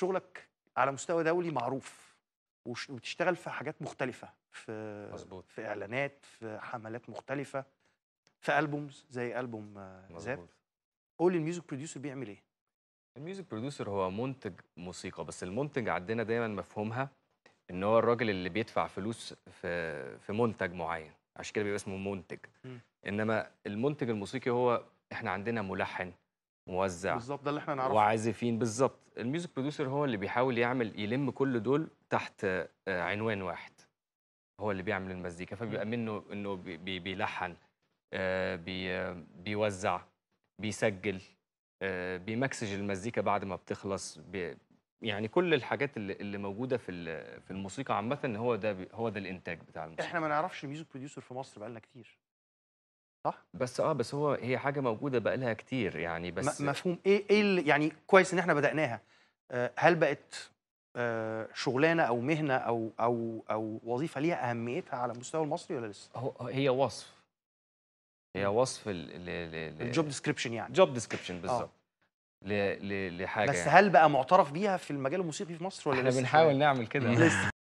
شغلك على مستوى دولي معروف وتشتغل في حاجات مختلفه في مزبوط. في اعلانات في حملات مختلفه في البومز زي البوم زاب قول الميوزك بروديوسر بيعمل ايه الميوزك بروديوسر هو منتج موسيقى بس المنتج عندنا دايما مفهومها ان هو الراجل اللي بيدفع فلوس في في منتج معين عشان كده بيبقى اسمه منتج م. انما المنتج الموسيقي هو احنا عندنا ملحن موزع بالظبط ده اللي احنا نعرفه وعازفين بالظبط الميوزك بروديوسر هو اللي بيحاول يعمل يلم كل دول تحت آه، عنوان واحد هو اللي بيعمل المزيكا فبيبقى منه انه بي بيلحن آه، بي بيوزع بيسجل آه، بيمكسج المزيكا بعد ما بتخلص يعني كل الحاجات اللي, اللي موجوده في في الموسيقى عامه هو ده هو ده الانتاج بتاع الموسيقى احنا ما نعرفش ميوزك بروديوسر في مصر بقالنا كتير صح بس اه بس هو هي حاجه موجوده بقى لها كتير يعني بس مفهوم ايه ايه يعني كويس ان احنا بدأناها آه، هل بقت آه، شغلانه او مهنه او او او وظيفه ليها اهميتها على المستوى المصري ولا لسه؟ هو هي وصف هي وصف الجوب ديسكريبشن يعني جوب ديسكريبشن آه. بالظبط لحاجه بس يعني. هل بقى معترف بيها في المجال الموسيقي في مصر ولا احنا لسه؟ بنحاول نعمل كده لسه